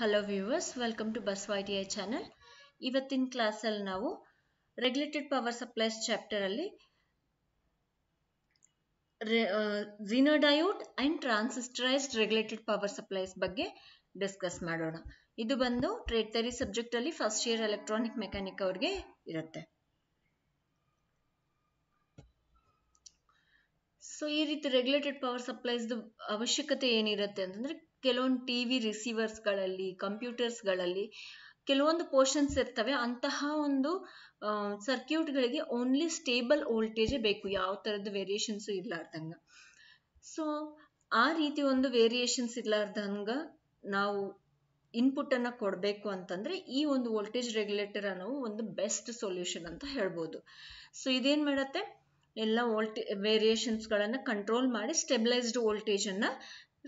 Hello viewers welcome to bus Y T I channel ಇವತ್ತಿನ ಕ್ಲಾಸಲ್ಲಿ ನಾವು ರೆಗ್ಯುಲೇಟೆಡ್ ಪವರ್ ಸಪ್ಲೈಸ್ ಚಾಪ್ಟರಲ್ಲಿ diode and transistorised regulated power supplies ಬಗ್ಗೆ discuss ಮಾಡೋಣ ಇದು ಬಂದು ಟ್ರೇಡ್ ಥೆರಿ ಸಬ್ಜೆಕ್ಟಲ್ಲಿ ಫಸ್ಟ್ ಇಯರ್ ಎಲೆಕ್ಟ್ರಾನಿಕ್ ಮೆಕ್ಯಾನಿಕ್ ಅವ್ರಿಗೆ ಇರುತ್ತೆ ಸೊ ಈ ರೀತಿ ರೆಗ್ಯುಲೇಟೆಡ್ ಪವರ್ ಸಪ್ಲೈಸ್ದು ಅವಶ್ಯಕತೆ ಏನಿರುತ್ತೆ ಅಂತಂದರೆ ಕೆಲವೊಂದು ಟಿ ವಿ ರಿಸೀವರ್ಸ್ಗಳಲ್ಲಿ ಕಂಪ್ಯೂಟರ್ಸ್ಗಳಲ್ಲಿ ಕೆಲವೊಂದು ಪೋರ್ಷನ್ಸ್ ಇರ್ತವೆ ಅಂತಹ ಒಂದು ಸರ್ಕ್ಯೂಟ್ಗಳಿಗೆ ಓನ್ಲಿ ಸ್ಟೇಬಲ್ ವೋಲ್ಟೇಜೇ ಬೇಕು ಯಾವ ತರದ ವೇರಿಯೇಷನ್ಸು ಇರ್ಲಾರ್ದಂಗ ಸೊ ಆ ರೀತಿ ಒಂದು ವೇರಿಯೇಷನ್ಸ್ ಇರ್ಲಾರ್ದಂಗ ನಾವು ಇನ್ಪುಟ್ ಅನ್ನ ಕೊಡಬೇಕು ಅಂತಂದ್ರೆ ಈ ಒಂದು ವೋಲ್ಟೇಜ್ ರೆಗ್ಯುಲೇಟರ್ ಅನ್ನೋ ಒಂದು ಬೆಸ್ಟ್ ಸೊಲ್ಯೂಷನ್ ಅಂತ ಹೇಳ್ಬೋದು ಸೊ ಇದೇನ್ ಮಾಡತ್ತೆ ಎಲ್ಲ ವೋಲ್ಟೇ ಗಳನ್ನ ಕಂಟ್ರೋಲ್ ಮಾಡಿ ಸ್ಟೆಬಿಲೈಸ್ಡ್ ಅನ್ನ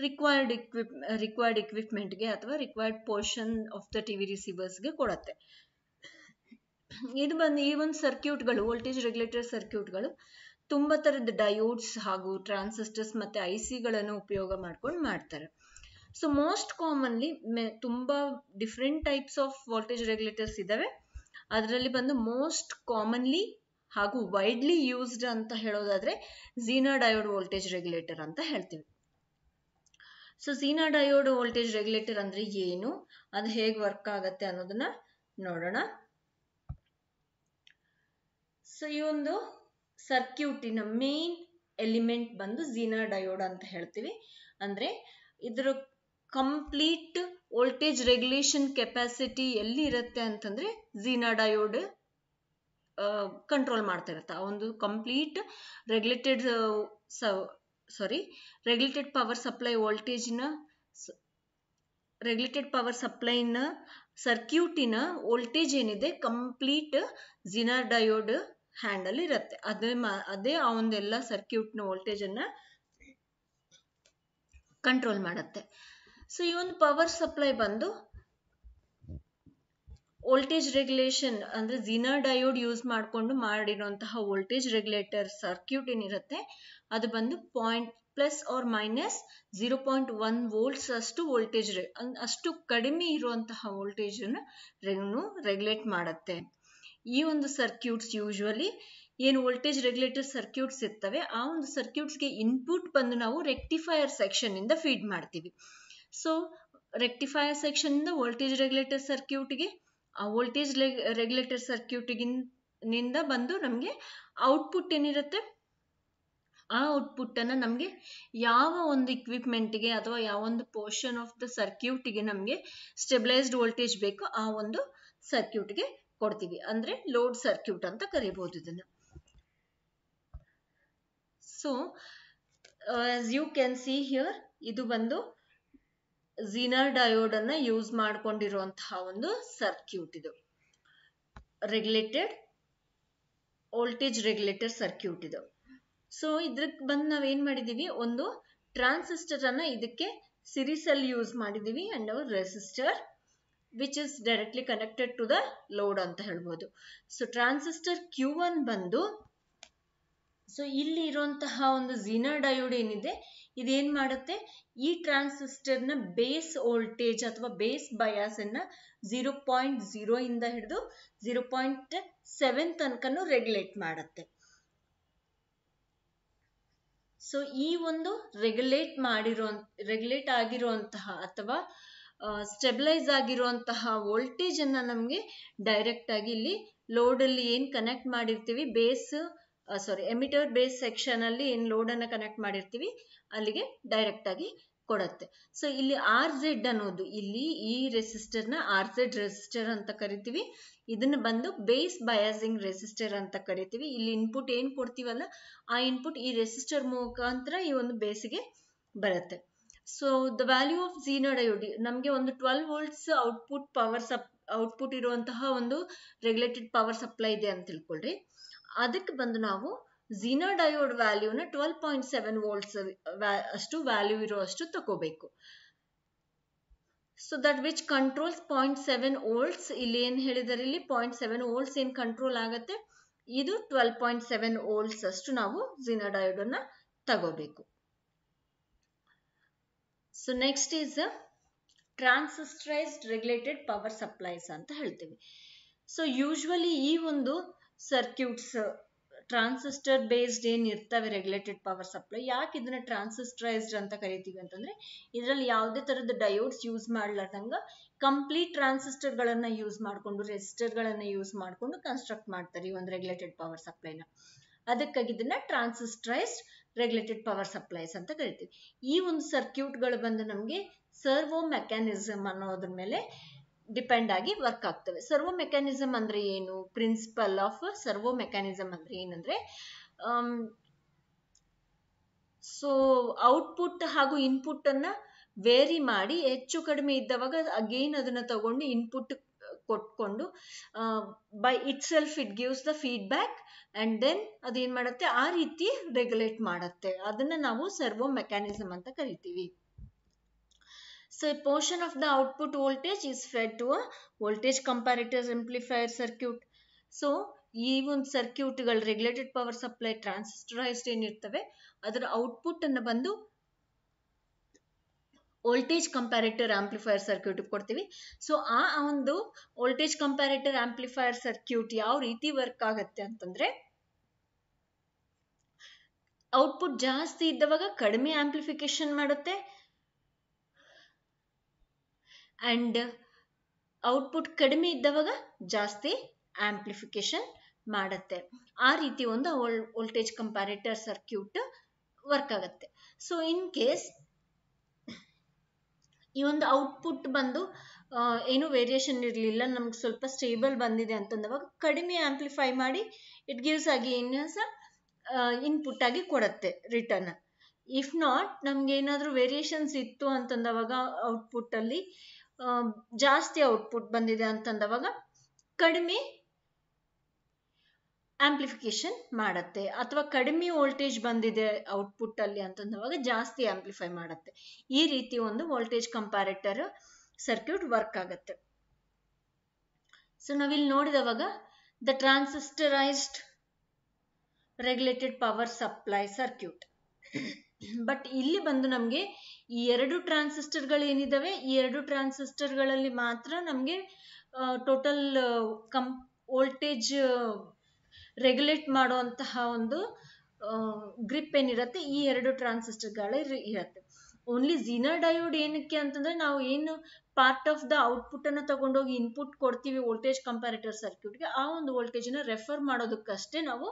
ರಿಕ್ವೈರ್ಡ್ ಇಕ್ವಿಪ್ ರಿಕ್ವೈರ್ಡ್ ಇಕ್ವಿಪ್ಮೆಂಟ್ಗೆ ಅಥವಾ required portion of the TV ವಿ ರಿಸೀವರ್ಸ್ಗೆ ಕೊಡತ್ತೆ ಇದು ಬಂದು ಈ ಒಂದು ಸರ್ಕ್ಯೂಟ್ಗಳು ವೋಲ್ಟೇಜ್ ರೆಗ್ಯುಲೇಟರ್ ಸರ್ಕ್ಯೂಟ್ಗಳು ತುಂಬಾ ಥರದ ಡಯೋಡ್ಸ್ ಹಾಗೂ ಟ್ರಾನ್ಸಿಸ್ಟರ್ಸ್ ಮತ್ತೆ ಐ ಸಿಗಳನ್ನು ಉಪಯೋಗ ಮಾಡ್ಕೊಂಡು ಮಾಡ್ತಾರೆ ಸೊ ಮೋಸ್ಟ್ ಕಾಮನ್ಲಿ ತುಂಬಾ ತುಂಬ different types of voltage regulators ಇದ್ದಾವೆ ಅದರಲ್ಲಿ ಬಂದು ಮೋಸ್ಟ್ ಕಾಮನ್ಲಿ ಹಾಗೂ ವೈಡ್ಲಿ ಯೂಸ್ಡ್ ಅಂತ ಹೇಳೋದಾದ್ರೆ ಝೀನಾ ಡಯೋಡ್ ವೋಲ್ಟೇಜ್ ರೆಗ್ಯುಲೇಟರ್ ಅಂತ ಹೇಳ್ತೀವಿ so zener diode voltage regulator ಅಂದ್ರೆ ಏನು ಅದು ಹೇಗೆ ವರ್ಕ್ ಆಗುತ್ತೆ ಅನ್ನೋದನ್ನ ನೋಡೋಣ ಸೊ ಈ ಒಂದು ಸರ್ಕ್ಯೂಟಿನ ಮೇನ್ ಎಲಿಮೆಂಟ್ ಬಂದು ಝೀನಾ ಡಯೋಡ್ ಅಂತ ಹೇಳ್ತೀವಿ ಅಂದ್ರೆ ಇದ್ರ ಕಂಪ್ಲೀಟ್ ವೋಲ್ಟೇಜ್ ರೆಗ್ಯುಲೇಷನ್ ಕೆಪಾಸಿಟಿ ಎಲ್ಲಿ ಇರುತ್ತೆ ಅಂತಂದ್ರೆ ಝೀನಾ ಡಯೋಡ್ ಕಂಟ್ರೋಲ್ ಮಾಡ್ತಾ ಇರುತ್ತೆ ಆ ಒಂದು complete regulated sorry regulated power supply ವೋಲ್ಟೇಜ್ನ ರೆಗ್ಯುಲೇಟೆಡ್ ಪವರ್ ಸಪ್ಲೈನ ಸರ್ಕ್ಯೂಟಿನ ವೋಲ್ಟೇಜ್ ಏನಿದೆ ಕಂಪ್ಲೀಟ್ ಜಿನರ್ ಡಯೋಡ್ ಹ್ಯಾಂಡಲ್ ಇರುತ್ತೆ ಅದೇ ಅದೇ ಆ ಒಂದೆಲ್ಲ ಸರ್ಕ್ಯೂಟ್ನ ಅನ್ನ ಕಂಟ್ರೋಲ್ ಮಾಡುತ್ತೆ ಸೊ ಈ ಒಂದು ಪವರ್ ಸಪ್ಲೈ ಬಂದು ವೋಲ್ಟೇಜ್ ರೆಗ್ಯುಲೇಷನ್ ಅಂದ್ರೆ ಜಿನರ್ ಡಯೋಡ್ ಯೂಸ್ ಮಾಡಿಕೊಂಡು ಮಾಡಿರುವಂತಹ ವೋಲ್ಟೇಜ್ ರೆಗ್ಯುಲೇಟರ್ ಸರ್ಕ್ಯೂಟ್ ಏನಿರುತ್ತೆ ಅದು ಬಂದು point plus or minus zero point one volts ಅಷ್ಟು ವೋಲ್ಟೇಜ್ ಅಷ್ಟು ಕಡಿಮೆ ಇರುವಂತಹ ವೋಲ್ಟೇಜ್ ರೆಗ್ಯುಲೇಟ್ ಮಾಡುತ್ತೆ ಈ ಒಂದು ಸರ್ಕ್ಯೂಟ್ಸ್ ಯೂಶುವಲಿ ಏನು ವೋಲ್ಟೇಜ್ ರೆಗ್ಯುಲೇಟರ್ ಸರ್ಕ್ಯೂಟ್ಸ್ ಇರ್ತವೆ ಆ ಒಂದು ಗೆ ಇನ್ಪುಟ್ ಬಂದು ನಾವು ರೆಕ್ಟಿಫೈಯರ್ ಸೆಕ್ಷನ್ ಇಂದ ಫೀಡ್ ಮಾಡ್ತೀವಿ ಸೊ ರೆಕ್ಟಿಫೈಯರ್ ಸೆಕ್ಷನ್ ಇಂದ ವೋಲ್ಟೇಜ್ ರೆಗ್ಯುಲೇಟರ್ ಗೆ ಆ ವೋಲ್ಟೇಜ್ ರೆಗ್ಯುಲೇಟರ್ ಸರ್ಕ್ಯೂಟ್ಗಿಂದ ಬಂದು ನಮಗೆ ಔಟ್ಪುಟ್ ಏನಿರುತ್ತೆ ಆ ಔಟ್ಪುಟ್ ಅನ್ನ ನಮಗೆ ಯಾವ ಒಂದು ಗೆ ಅಥವಾ ಯಾವ ಒಂದು ಪೋರ್ಷನ್ ಆಫ್ ದ ಗೆ ನಮಗೆ ಸ್ಟೆಬಿಲೈಸ್ಡ್ ವೋಲ್ಟೇಜ್ ಬೇಕೋ ಆ ಒಂದು ಸರ್ಕ್ಯೂಟ್ ಗೆ ಕೊಡ್ತೀವಿ ಅಂದ್ರೆ ಲೋಡ್ ಸರ್ಕ್ಯೂಟ್ ಅಂತ ಕರಿಬಹುದು ಇದನ್ನು so you can see here ಇದು ಬಂದು ಝೀನರ್ ಡಯೋಡ್ ಅನ್ನ ಯೂಸ್ ಮಾಡ್ಕೊಂಡಿರುವಂತಹ ಒಂದು ಸರ್ಕ್ಯೂಟ್ ಇದು ರೆಗ್ಯುಲೇಟೆಡ್ ವೋಲ್ಟೇಜ್ ರೆಗ್ಯುಲೇಟರ್ ಸರ್ಕ್ಯೂಟ್ ಇದು ಸೊ ಇದಕ್ ಬಂದು ನಾವೇನ್ ಮಾಡಿದೀವಿ ಒಂದು ಟ್ರಾನ್ಸಿಸ್ಟರ್ ಅನ್ನ ಇದಕ್ಕೆ ಸಿರಿಸಲ್ಲಿ ಯೂಸ್ ಮಾಡಿದೀವಿ and our resistor which is directly connected to the load ಅಂತ ಹೇಳ್ಬೋದು ಸೊ ಟ್ರಾನ್ಸಿಸ್ಟರ್ ಕ್ಯೂ ಒನ್ ಬಂದು ಸೊ ಇಲ್ಲಿ ಇರುವಂತಹ ಒಂದು ಝೀನಾ ಡಯೋಡ್ ಏನಿದೆ ಇದೇನ್ ಮಾಡುತ್ತೆ ಈ ಟ್ರಾನ್ಸಿಸ್ಟರ್ನ ಬೇಸ್ ವೋಲ್ಟೇಜ್ ಅಥವಾ ಬೇಸ್ ಬಯಾಸ್ ಅನ್ನ ಝೀರೋ ಪಾಯಿಂಟ್ ಜೀರೋ ಇಂದ ಹಿಡಿದು ಜೀರೋ ಪಾಯಿಂಟ್ ಸೆವೆನ್ ತನಕನೂ ರೆಗ್ಯುಲೇಟ್ ಮಾಡುತ್ತೆ ಸೊ ಈ ಒಂದು ರೆಗ್ಯುಲೇಟ್ ಮಾಡಿರೋ ರೆಗ್ಯುಲೇಟ್ ಆಗಿರುವಂತಹ ಅಥವಾ ಸ್ಟೆಬಿಲೈಸ್ ಆಗಿರುವಂತಹ ವೋಲ್ಟೇಜ್ ಅನ್ನ ನಮಗೆ ಡೈರೆಕ್ಟ್ ಆಗಿ ಇಲ್ಲಿ ಲೋಡ್ ಅಲ್ಲಿ ಏನ್ ಕನೆಕ್ಟ್ ಮಾಡಿರ್ತೀವಿ base sorry emitter base section ಅಲ್ಲಿ ಏನ್ ಲೋಡ್ ಅನ್ನ ಕನೆಕ್ಟ್ ಮಾಡಿರ್ತೀವಿ ಅಲ್ಲಿಗೆ ಡೈರೆಕ್ಟ್ ಆಗಿ ಕೊಡತ್ತೆ ಸೊ ಇಲ್ಲಿ ಆರ್ ಝೆಡ್ ಅನ್ನೋದು ಇಲ್ಲಿ ಈ ನ ಆರ್ ಝೆಡ್ ರೆಸಿಸ್ಟರ್ ಅಂತ ಕರಿತೀವಿ ಇದನ್ನ ಬಂದು ಬೇಸ್ ಬಯಾಸಿಂಗ್ ರೆಸಿಸ್ಟರ್ ಅಂತ ಕರಿತೀವಿ ಇಲ್ಲಿ ಇನ್ಪುಟ್ ಏನ್ ಕೊಡ್ತೀವಲ್ಲ ಆ ಇನ್ಪುಟ್ ಈ ರೆಸಿಸ್ಟರ್ ಮುಖಾಂತರ ಈ ಒಂದು ಬೇಸಿಗೆ ಬರುತ್ತೆ so the value of diode ನಮಗೆ ಒಂದು twelve volts output power sup output ಇರುವಂತಹ ಒಂದು ರೆಗ್ಯುಲೇಟೆಡ್ ಪವರ್ ಸಪ್ಲೈ ಇದೆ ಅಂತ ತಿಳ್ಕೊಳ್ರಿ ಅದಕ್ಕೆ ಬಂದು ನಾವು ಝೀನಾ ಡಯೋಡ್ ವ್ಯಾಲ್ಯೂನ ಟ್ವೆಲ್ ಪಾಯಿಂಟ್ ಸೆವೆನ್ ವೋಲ್ಟ್ಸ್ ಅಷ್ಟು ವ್ಯಾಲ್ಯೂ ಇರೋ ಅಷ್ಟು ತಗೋಬೇಕು so that which controls point seven volts ಇಲ್ಲಿ ಏನ್ ಹೇಳಿದಾರೆ ಇಲ್ಲಿ ಪಾಯಿಂಟ್ ಸೆವೆನ್ ವೋಲ್ಟ್ಸ್ ಏನು ಕಂಟ್ರೋಲ್ ಆಗುತ್ತೆ ಇದು ಟ್ವೆಲ್ ಪಾಯಿಂಟ್ ಸೆವೆನ್ ವೋಲ್ಟ್ಸ್ ಅಷ್ಟು ನಾವು ಝೀನಾ ಡಯೋಡ್ ಅನ್ನ ತಗೋಬೇಕು so next is transistorized regulated power supplies ಅಂತ ಹೇಳ್ತೀವಿ ಸೊ ಯೂಶ್ವಲಿ ಈ ಒಂದು ಸರ್ಕ್ಯೂಟ್ಸ್ ಟ್ರಾನ್ಸಿಸ್ಟರ್ ಬೇಸ್ಡ್ ಏನ್ ಇರ್ತವೆ ರೆಗ್ಯುಲೇಟೆಡ್ ಪವರ್ ಸಪ್ಲೈ ಯಾಕೆ ಇದನ್ನ ಟ್ರಾನ್ಸಿಸ್ಟರೈಸ್ಡ್ ಅಂತ ಕರಿತೀವಿ ಅಂತಂದ್ರೆ ಇದರಲ್ಲಿ ಯಾವುದೇ ತರದ ಡಯೋಡ್ಸ್ ಯೂಸ್ ಮಾಡ್ಲಾರ್ದಂಗ ಕಂಪ್ಲೀಟ್ ಟ್ರಾನ್ಸಿಸ್ಟರ್ ಗಳನ್ನ ಯೂಸ್ ಮಾಡ್ಕೊಂಡು ರೆಸಿಸ್ಟರ್ ಗಳನ್ನ ಯೂಸ್ ಮಾಡ್ಕೊಂಡು ಕನ್ಸ್ಟ್ರಕ್ಟ್ ಮಾಡ್ತಾರೆ ಈ ಒಂದು ರೆಗ್ಯುಲೇಟೆಡ್ ಪವರ್ ಸಪ್ಲೈನ ಅದಕ್ಕಾಗಿ ಇದನ್ನ ಟ್ರಾನ್ಸಿಸ್ಟರೈಸ್ಡ್ ರೆಗ್ಯುಲೇಟೆಡ್ ಪವರ್ ಸಪ್ಲೈಸ್ ಅಂತ ಕರಿತೀವಿ ಈ ಒಂದು ಸರ್ಕ್ಯೂಟ್ಗಳು ಬಂದು ನಮಗೆ ಸರ್ವೋ ಮೆಕ್ಯಾನಿಸಮ್ ಅನ್ನೋದ್ರ ಮೇಲೆ ಡಿಪೆಂಡ್ ಆಗಿ ವರ್ಕ್ ಆಗ್ತವೆ ಸರ್ವೋ ಮೆಕ್ಯಾನಿಸಮ್ ಅಂದ್ರೆ ಏನು ಪ್ರಿನ್ಸಿಪಲ್ ಆಫ್ ಸರ್ವೋ ಮೆಕ್ಯಾನಿಸಮ್ ಅಂದ್ರೆ ಏನಂದ್ರೆ ಸೊ um, ಔಟ್ಪುಟ್ ಹಾಗೂ ಇನ್ಪುಟ್ ಅನ್ನ ವೇರಿ ಮಾಡಿ ಹೆಚ್ಚು ಕಡಿಮೆ ಇದ್ದವಾಗ ಅಗೇನ್ ಅದನ್ನ ತಗೊಂಡು ಇನ್ಪುಟ್ ಕೊಟ್ಕೊಂಡು by itself it gives the feedback and then ಅದೇನ್ ಮಾಡುತ್ತೆ ಆ ರೀತಿ ರೆಗ್ಯುಲೇಟ್ ಮಾಡುತ್ತೆ ಅದನ್ನ ನಾವು ಸರ್ವೋ ಮೆಕ್ಯಾನಿಸಮ್ ಅಂತ ಕರಿತೀವಿ So portion of of output voltage voltage fed to to a voltage comparator amplifier circuit. So ಈ ಒಂದು ಸರ್ಕ್ಯೂಟ್ಗಳು ರೆಗ್ಯುಲೇಟೆಡ್ ಪವರ್ ಸಪ್ಲೈ ಟ್ರಾನ್ಸಿಸ್ಟರೈಸ್ಡ್ ಏನಿರ್ತವೆ ಅದರ ಔಟ್ಪುಟ್ ಅನ್ನು ಬಂದು ವೋಲ್ಟೇಜ್ ಕಂಪ್ಯಾರೇಟರ್ ಆಂಪ್ಲಿಫೈಯರ್ ಸರ್ಕ್ಯೂಟ್ ಕೊಡ್ತೀವಿ ಸೊ ಆ ಒಂದು ವೋಲ್ಟೇಜ್ ಕಂಪ್ಯಾರೇಟರ್ ಆಂಪ್ಲಿಫೈಯರ್ ಸರ್ಕ್ಯೂಟ್ ಯಾವ ರೀತಿ ವರ್ಕ್ ಆಗುತ್ತೆ ಅಂತಂದ್ರೆ ಔಟ್ಪುಟ್ ಜಾಸ್ತಿ ಇದ್ದಾಗ ಕಡಿಮೆ ಆಂಪ್ಲಿಫಿಕೇಶನ್ ಮಾಡುತ್ತೆ ಅಂಡ್ ಔಟ್ಪುಟ್ ಕಡಿಮೆ ಇದ್ದವಾಗ ಜಾಸ್ತಿ ಆಂಪ್ಲಿಫಿಕೇಶನ್ ಮಾಡುತ್ತೆ ಆ ರೀತಿ ಒಂದು ವೋಲ್ಟೇಜ್ ಕಂಪ್ಯಾರಿಟರ್ ಸರ್ಕ್ಯೂಟ್ ವರ್ಕ್ ಆಗುತ್ತೆ ಸೊ ಇನ್ ಕೇಸ್ ಈ ಒಂದು ಔಟ್ಪುಟ್ ಬಂದು ಏನು ವೇರಿಯೇಷನ್ ಇರಲಿಲ್ಲ ನಮ್ಗೆ ಸ್ವಲ್ಪ ಸ್ಟೇಬಲ್ ಬಂದಿದೆ ಅಂತಂದವಾಗ ಕಡಿಮೆ ಆಂಪ್ಲಿಫೈ ಮಾಡಿ ಇಟ್ ಗಿವ್ಸ್ ಆಗಿ ಏನು ಇನ್ಪುಟ್ ಆಗಿ ಕೊಡತ್ತೆ ರಿಟರ್ನ್ ಇಫ್ ನಾಟ್ ನಮ್ಗೆ ಏನಾದರೂ ವೇರಿಯೇಷನ್ಸ್ ಇತ್ತು ಅಂತಂದವಾಗ ಔಟ್ಪುಟ್ ಅಲ್ಲಿ ಜಾಸ್ತಿ ಔಟ್ಪುಟ್ ಬಂದಿದೆ ಅಂತಂದವಾಗ ಕಡಿಮೆ ಆಂಪ್ಲಿಫಿಕೇಶನ್ ಮಾಡುತ್ತೆ ಅಥವಾ ಕಡಿಮೆ ವೋಲ್ಟೇಜ್ ಬಂದಿದೆ ಔಟ್ಪುಟ್ ಅಲ್ಲಿ ಅಂತಂದವಾಗ ಜಾಸ್ತಿ ಆಂಪ್ಲಿಫೈ ಮಾಡುತ್ತೆ ಈ ರೀತಿ ಒಂದು ವೋಲ್ಟೇಜ್ ಕಂಪಾರಿಟರ್ ಸರ್ಕ್ಯೂಟ್ ವರ್ಕ್ ಆಗುತ್ತೆ ಸೊ ನಾವಿಲ್ಲಿ ನೋಡಿದವಾಗ the transistorized regulated power supply circuit but ಇಲ್ಲಿ ಬಂದು ನಮಗೆ ಈ ಎರಡು ಟ್ರಾನ್ಸಿಸ್ಟರ್ಗಳು ಏನಿದ್ದಾವೆ ಈ ಎರಡು ಟ್ರಾನ್ಸಿಸ್ಟರ್ಗಳಲ್ಲಿ ಮಾತ್ರ ನಮಗೆ ಟೋಟಲ್ ಕಂ ವೋಲ್ಟೇಜ್ ರೆಗ್ಯುಲೇಟ್ ಮಾಡುವಂತಹ ಒಂದು ಗ್ರಿಪ್ ಏನಿರುತ್ತೆ ಈ ಎರಡು ಟ್ರಾನ್ಸಿಸ್ಟರ್ಗಳ ಇರುತ್ತೆ ಓನ್ಲಿ ಝೀನರ್ ಡಯೋಡ್ ಏನಕ್ಕೆ ಅಂತಂದ್ರೆ ನಾವು ಏನು ಪಾರ್ಟ್ ಆಫ್ ದ ಔಟ್ಪುಟ್ ಅನ್ನ ತಗೊಂಡೋಗಿ ಇನ್ಪುಟ್ ಕೊಡ್ತೀವಿ ವೋಲ್ಟೇಜ್ ಕಂಪ್ಯಾರಿಟರ್ ಸರ್ಕ್ಯೂಟ್ಗೆ ಆ ಒಂದು ವೋಲ್ಟೇಜ್ ನ ರೆಫರ್ ಮಾಡೋದಕ್ಕಷ್ಟೇ ನಾವು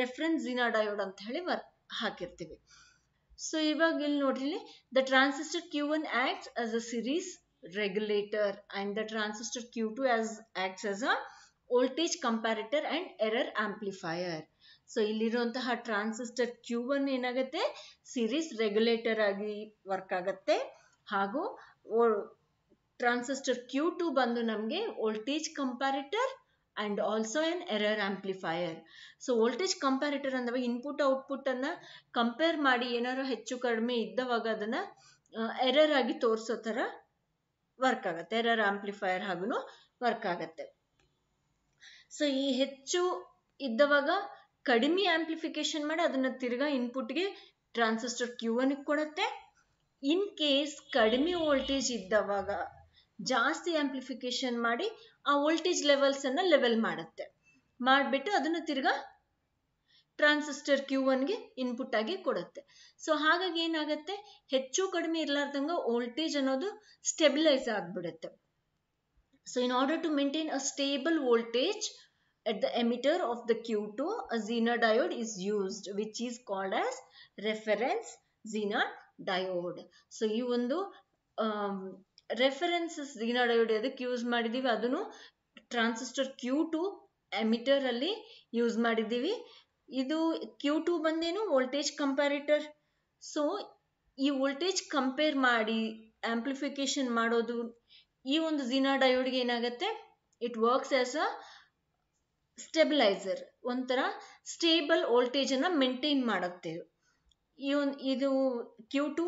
ರೆಫರೆನ್ಸ್ ಝೀನಾ ಡಯೋಡ್ ಅಂತ ಹೇಳಿ ಹಾಕಿರ್ತೀವಿ ಸೊ ಇವಾಗ ಇಲ್ಲಿ ನೋಡ್ರಿ the transistor Q one acts as a series and the transistor Q two as acts as a voltage comparator and error amplifier so ಇಲ್ಲಿರುವಂತಹ ಟ್ರಾನ್ಸಿಸ್ಟರ್ ಕ್ಯೂ ಒನ್ ಏನಾಗುತ್ತೆ series regulator ಆಗಿ work ಆಗುತ್ತೆ ಹಾಗೂ ಟ್ರಾನ್ಸಿಸ್ಟರ್ ಕ್ಯೂ ಟು ಬಂದು ನಮಗೆ voltage comparator and also an error amplifier so voltage comparator ಅಂದಾಗ input ಅನ್ನ compare ಮಾಡಿ ಏನಾದ್ರು ಹೆಚ್ಚು ಕಡಿಮೆ ಇದ್ದವಾಗ ಅದನ್ನ ಎರರ್ ಆಗಿ ತೋರಿಸೋ ಥರ ವರ್ಕ್ ಆಗುತ್ತೆ ಎರರ್ ಆಂಪ್ಲಿಫೈಯರ್ ಹಾಗೂ ವರ್ಕ್ ಆಗತ್ತೆ ಸೊ ಈ ಹೆಚ್ಚು ಇದ್ದವಾಗ ಕಡಿಮೆ ಆಂಪ್ಲಿಫಿಕೇಶನ್ ಮಾಡಿ ಅದನ್ನ ತಿರ್ಗಾ ಇನ್ಪುಟ್ಗೆ ಟ್ರಾನ್ಸಿಸ್ಟರ್ ಕ್ಯೂ ಅನ್ ಕೊಡತ್ತೆ ಇನ್ ಕೇಸ್ ಕಡಿಮೆ ವೋಲ್ಟೇಜ್ ಇದ್ದವಾಗ ಜಾಸ್ತಿ ಆಂಪ್ಲಿಫಿಕೇಶನ್ ಮಾಡಿ ಆ ವೋಲ್ಟೇಜ್ ಲೆವೆಲ್ಸ್ ಅನ್ನ ಲೆವೆಲ್ ಮಾಡುತ್ತೆ ಮಾಡಿಬಿಟ್ಟು ಅದನ್ನು ತಿರ್ಗ ಟ್ರಾನ್ಸಿಸ್ಟರ್ ಕ್ಯೂ ಒನ್ಗೆ ಇನ್ಪುಟ್ ಆಗಿ ಕೊಡುತ್ತೆ ಸೊ ಹಾಗಾಗಿ ಏನಾಗುತ್ತೆ ಹೆಚ್ಚು ಕಡಿಮೆ ಇರ್ಲಾರ್ದಂಗ ವೋಲ್ಟೇಜ್ ಅನ್ನೋದು ಸ್ಟೆಬಿಲೈಸ್ ಆಗ್ಬಿಡುತ್ತೆ so in order to maintain a stable voltage at the emitter of the Q2, two zener diode is used which is called as reference zener diode so ಈ ಒಂದು um, ರೆಫರೆನ್ಸಸ್ ಡಯೋಡ್ ಅದಕ್ಕೆ use ಮಾಡಿದ್ದೀವಿ ಅದನ್ನು transistor Q two emitter ಅಲ್ಲಿ use ಮಾಡಿದ್ದೀವಿ ಇದು Q two ಬಂದೇನು voltage comparator so ಈ ವೋಲ್ಟೇಜ್ ಕಂಪೇರ್ ಮಾಡಿ ಆಂಪ್ಲಿಫಿಕೇಶನ್ ಮಾಡೋದು ಈ ಒಂದು ಝೀನಾ ಡಯೋಡ್ಗೆ ಏನಾಗುತ್ತೆ it works as a stabiliser ಒಂಥರ ಸ್ಟೇಬಲ್ ವೋಲ್ಟೇಜನ್ನು ಮೇಂಟೈನ್ ಮಾಡುತ್ತೆ ಈ ಒಂದು ಇದು ಕ್ಯೂ ಟು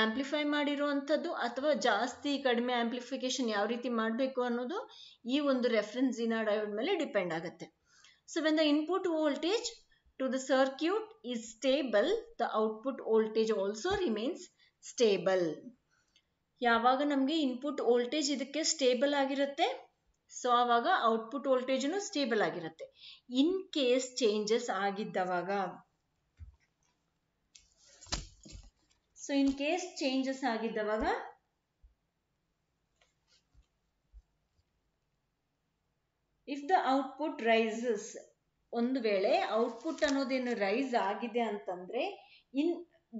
ಆಂಪ್ಲಿಫೈ ಮಾಡಿರುವಂಥದ್ದು ಅಥವಾ ಜಾಸ್ತಿ ಕಡಿಮೆ ಆಂಪ್ಲಿಫಿಕೇಶನ್ ಯಾವ ರೀತಿ ಮಾಡಬೇಕು ಅನ್ನೋದು ಈ ಒಂದು ರೆಫರೆನ್ಸ್ ಇನ ಡಯೋಡ್ ಮೇಲೆ ಡಿಪೆಂಡ್ ಆಗುತ್ತೆ so when the input voltage to the circuit is stable the output voltage also remains stable ಯಾವಾಗ ನಮಗೆ ಇನ್ಪುಟ್ ವೋಲ್ಟೇಜ್ ಇದಕ್ಕೆ ಸ್ಟೇಬಲ್ ಆಗಿರುತ್ತೆ ಸೊ ಆವಾಗ ಔಟ್ಪುಟ್ ವೋಲ್ಟೇಜ್ನು ಸ್ಟೇಬಲ್ ಆಗಿರುತ್ತೆ ಇನ್ ಕೇಸ್ ಚೇಂಜಸ್ ಆಗಿದ್ದವಾಗ ಸೊ ಇನ್ ಕೇಸ್ ಚೇಂಜಸ್ ಆಗಿದ್ದವಾಗ ಇಫ್ ದ ಔಟ್ಪುಟ್ ರೈಸಸ್ ಒಂದು ವೇಳೆ ಔಟ್ಪುಟ್ ಅನ್ನೋದೇನು ರೈಸ್ ಆಗಿದೆ ಅಂತಂದ್ರೆ in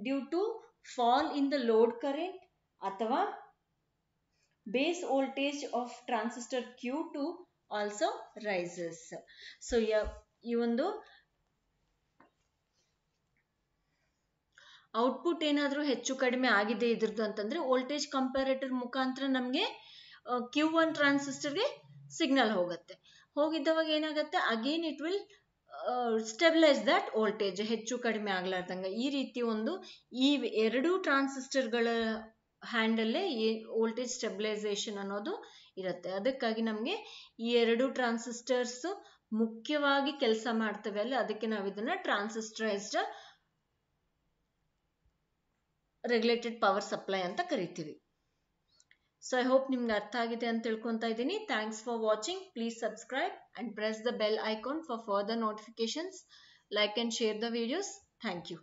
due to fall in the load current ಅಥವಾ base voltage of transistor Q two also rises so ಈ ಒಂದು ಔಟ್ಪುಟ್ ಏನಾದರೂ ಹೆಚ್ಚು ಕಡಿಮೆ ಆಗಿದೆ ಇದ್ರದ್ದು ಅಂತಂದ್ರೆ ವೋಲ್ಟೇಜ್ ಕಂಪ್ಯಾರೇಟರ್ ಮುಖಾಂತರ ನಮಗೆ ಕ್ಯೂ ಒನ್ ಟ್ರಾನ್ಸಿಸ್ಟರ್ಗೆ ಸಿಗ್ನಲ್ ಹೋಗುತ್ತೆ ಹೋಗಿದ್ದವಾಗ ಏನಾಗುತ್ತೆ again it will stabilise that voltage ಹೆಚ್ಚು ಕಡಿಮೆ ಆಗ್ಲಾರ್ದಂಗೆ ಈ ರೀತಿ ಒಂದು ಈ ಎರಡೂ ಟ್ರಾನ್ಸಿಸ್ಟರ್ಗಳ ಹ್ಯಾಂಡಲ್ಲೇ ವೋಲ್ಟೇಜ್ ಸ್ಟೆಬಿಲೈಸೇಷನ್ ಅನ್ನೋದು ಇರುತ್ತೆ ಅದಕ್ಕಾಗಿ ನಮಗೆ ಈ ಎರಡು ಟ್ರಾನ್ಸಿಸ್ಟರ್ಸ್ ಮುಖ್ಯವಾಗಿ ಕೆಲಸ ಮಾಡ್ತವೆ ಅಲ್ಲಿ ಅದಕ್ಕೆ ನಾವು ಇದನ್ನ ಟ್ರಾನ್ಸಿಸ್ಟರೈಸ್ಡ್ ರೆಗ್ಯುಲೇಟೆಡ್ ಪವರ್ ಸಪ್ಲೈ ಅಂತ ಕರಿತೀವಿ ಸೊ ಐ ಹೋಪ್ ನಿಮ್ಗೆ ಅರ್ಥ ಆಗಿದೆ ಅಂತ ತಿಳ್ಕೊತಾ ಇದ್ದೀನಿ thanks for watching please subscribe and press the bell icon for further notifications like and share the videos thank you